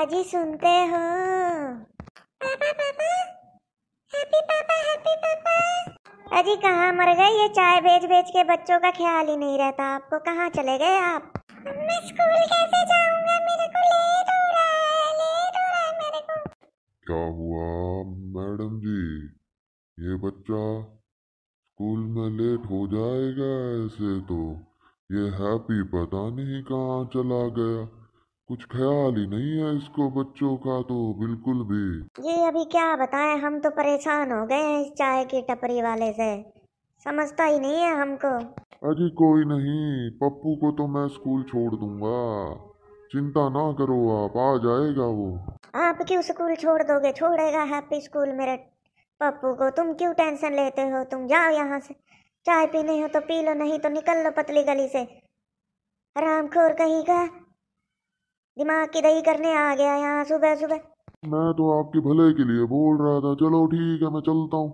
अजी सुनते हो पापा पापा हैप्पी पापा हैप्पी पापा अजी कहाँ मर गए ये चाय बेच बेच के बच्चों का ख्याल ही नहीं रहता आपको कहाँ चले गए आप मैं स्कूल कैसे जाऊंगा मेरे को लेट हो रहा है लेट हो रहा है मेरे को क्या हुआ मैडम जी ये बच्चा स्कूल में लेट हो जाएगा ऐसे तो ये हैप्पी पता नहीं कहाँ चला गया कुछ ख्याल ही नहीं है इसको बच्चों का तो बिल्कुल भी ये अभी क्या बताएं हम तो परेशान हो गए हैं इस चाय की टपरी वाले से समझता ही नहीं है हमको अरे कोई नहीं पप्पू को तो मैं स्कूल छोड़ दूंगा चिंता ना करो आप आ जाएगा वो आप क्यों स्कूल छोड़ दोगे छोड़ेगा हैप्पी स्कूल मेरे पप्पू को तुम क्यों टेंशन लेते हो तुम जाओ यहाँ से चाय पीने हो तो पी लो नहीं तो निकल लो पतली गली से आराम खोर कहीं का दिमाग की दही करने आ गया यहाँ सुबह सुबह मैं तो आपके भले के लिए बोल रहा था चलो ठीक है मैं चलता हूँ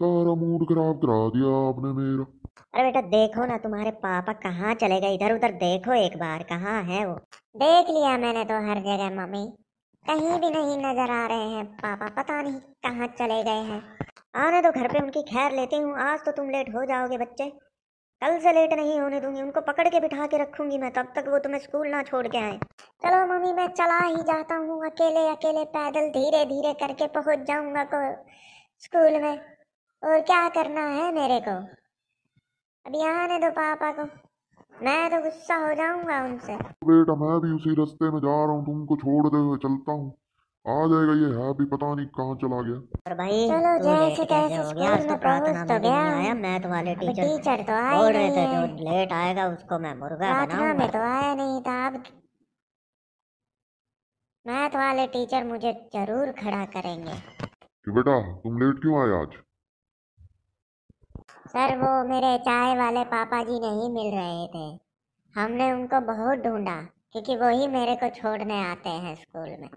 सारा मूड खराब करा दिया आपने मेरा अरे बेटा देखो ना तुम्हारे पापा कहाँ चले गए इधर उधर देखो एक बार कहाँ है वो देख लिया मैंने तो हर जगह मम्मी कहीं भी नहीं नजर आ रहे हैं पापा पता नहीं कहाँ चले गए हैं आने तो घर पे उनकी खैर लेती हूँ आज तो तुम लेट हो जाओगे बच्चे कल से लेट नहीं होने दूंगी उनको पकड़ के बिठा के रखूंगी मैं तब तक वो तुम्हें स्कूल ना छोड़ के आए चलो मम्मी मैं चला ही जाता हूँ अकेले अकेले पैदल धीरे धीरे करके पहुँच जाऊँगा को स्कूल में और क्या करना है मेरे को अभी आने दो पापा को मैं तो गुस्सा हो जाऊंगा उनसे बेटा मैं भी उसी रास्ते में जा रहा हूँ तुमको छोड़ दे चलता हूँ आ जाएगा ये है भी पता नहीं कहाँ चला गया और भाई चलो जैसे कैसे हो गया उसको प्रार्थना तो गया आया मैथ वाले टीचर टीचर तो आए बोल रहे थे जो लेट आएगा उसको मैं मुर्गा बनाऊंगा में तो आया नहीं था अब मैथ वाले टीचर मुझे जरूर खड़ा करेंगे कि बेटा तुम लेट क्यों आए आज सर वो मेरे चाय वाले पापा जी नहीं मिल रहे थे हमने उनको बहुत ढूंढा क्योंकि वही मेरे को छोड़ने आते हैं स्कूल में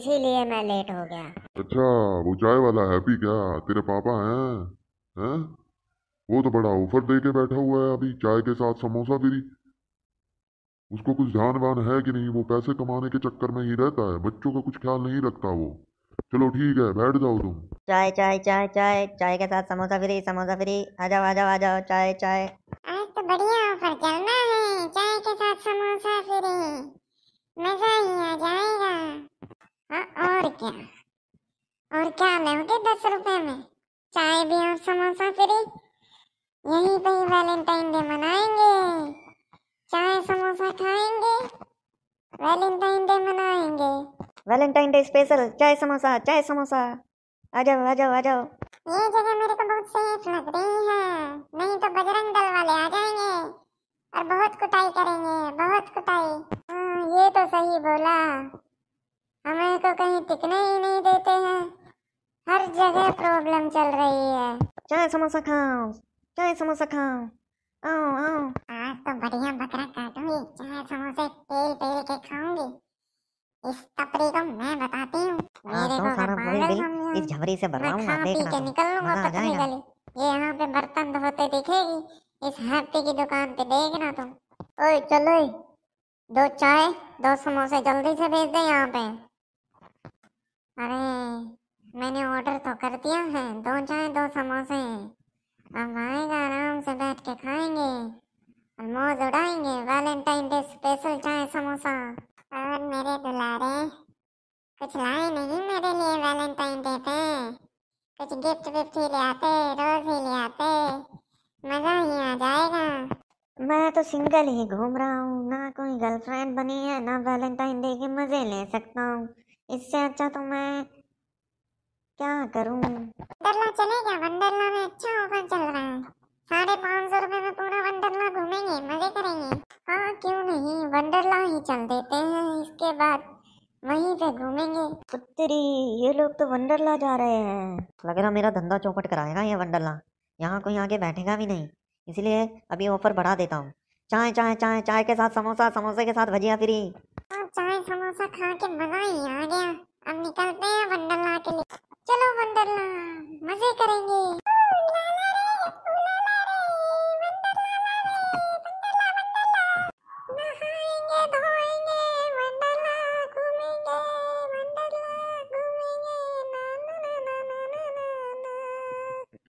इसीलिए मैं लेट हो गया अच्छा वो चाय वाला हैप्पी क्या तेरे पापा हैं हैं वो तो बड़ा ऑफर दे के बैठा हुआ है अभी चाय के साथ समोसा भी उसको कुछ ध्यान वान है कि नहीं वो पैसे कमाने के चक्कर में ही रहता है बच्चों का कुछ ख्याल नहीं रखता वो चलो ठीक है बैठ जाओ तुम चाय चाय चाय चाय चाय के साथ समोसा फ्री समोसा फ्री आ जाओ आ जाओ आ जाओ चाय चाय आज तो बढ़िया ऑफर रहा है चाय के साथ समोसा फ्री मजा ही आ जाएगा आ, और क्या और क्या लोगे दस रुपए में चाय भी और समोसा फ्री यही पे वैलेंटाइन डे वैलेंटाइन डे मनाएंगे वैलेंटाइन डे स्पेशल चाय समोसा चाय समोसा आ जाओ आ जाओ आ जाओ ये जगह मेरे को बहुत सेफ लग रही है नहीं तो बजरंग दल वाले आ जाएंगे और बहुत कुटाई करेंगे बहुत कुटाई हाँ ये तो सही बोला हमें को तो कहीं टिकने ही नहीं देते हैं हर जगह प्रॉब्लम चल रही है चाय समोसा खाओ चाय समोसा खाओ आओ आओ आ आज तो बढ़िया बकरा काटूंगी चाहे समोसे तेल पेल के खाऊंगी इस तपरी को मैं बताती हूँ हाँ, मेरे तो को पागल समझी इस झबरी से भर रहा पी के निकल लूंगा पतली गली ये यहाँ पे बर्तन धोते दिखेगी इस हैप्पी की दुकान पे देखना तुम ओए चलो दो चाय दो समोसे जल्दी से भेज दे यहाँ पे अरे मैंने ऑर्डर तो कर दिया है दो चाय दो समोसे अब आएगा आराम से बैठ के खाएंगे मौज उड़ाएंगे वैलेंटाइन डे स्पेशल चाय समोसा और मेरे दुलारे कुछ लाए नहीं मेरे लिए वैलेंटाइन डे पे कुछ गिफ्ट विफ्ट ही ले आते रोज ही ले आते मज़ा ही आ जाएगा मैं तो सिंगल ही घूम रहा हूँ ना कोई गर्लफ्रेंड बनी है ना वैलेंटाइन डे के मज़े ले सकता हूँ इससे अच्छा तो मैं क्या करूँ वंडरला चलेगा वंडरला में अच्छा ऑफर चल रहा है साढ़े पाँच सौ रुपये में पूरा वंडरला घूमेंगे मजे करेंगे हाँ क्यों नहीं वंडरला ही चल देते हैं इसके बाद वहीं पे घूमेंगे पुत्री ये लोग तो वंडरला जा रहे हैं लग रहा मेरा धंधा चौपट कराएगा ये वंडरला यहाँ कोई आगे बैठेगा भी नहीं इसलिए अभी ऑफर बढ़ा देता हूँ चाय चाय चाय चाय के साथ समोसा समोसे के साथ भजिया फ्री हाँ, चाय समोसा खा के मजा ही आ गया अब निकलते हैं वंडर